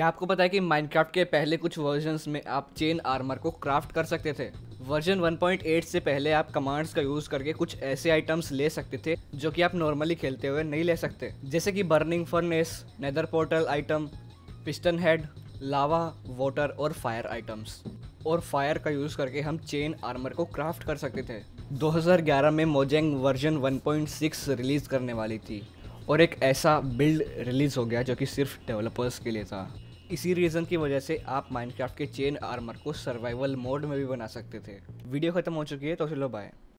क्या आपको पता है कि माइनक्राफ्ट के पहले कुछ वर्जन्स में आप चेन आर्मर को क्राफ्ट कर सकते थे वर्जन 1.8 से पहले आप कमांड्स का यूज़ करके कुछ ऐसे आइटम्स ले सकते थे जो कि आप नॉर्मली खेलते हुए नहीं ले सकते जैसे कि burning furnace nether portal item piston head lava water और फायर आइटम्स और फायर का यूज़ करके हम चेन आर्मर को क्राफ्ट कर सकते थे 2011 में मोजेंग वर्जन 1.6 रिलीज़ करने वाली थी और एक ऐसा बिल्ड रिलीज़ हो गया जो कि सिर्फ डेवलपर्स के लिए था इसी रीज़न की वजह से आप माइनक्राफ्ट के चेन आर्मर को सर्वाइवल मोड में भी बना सकते थे वीडियो खत्म हो चुकी है तो चलो बाय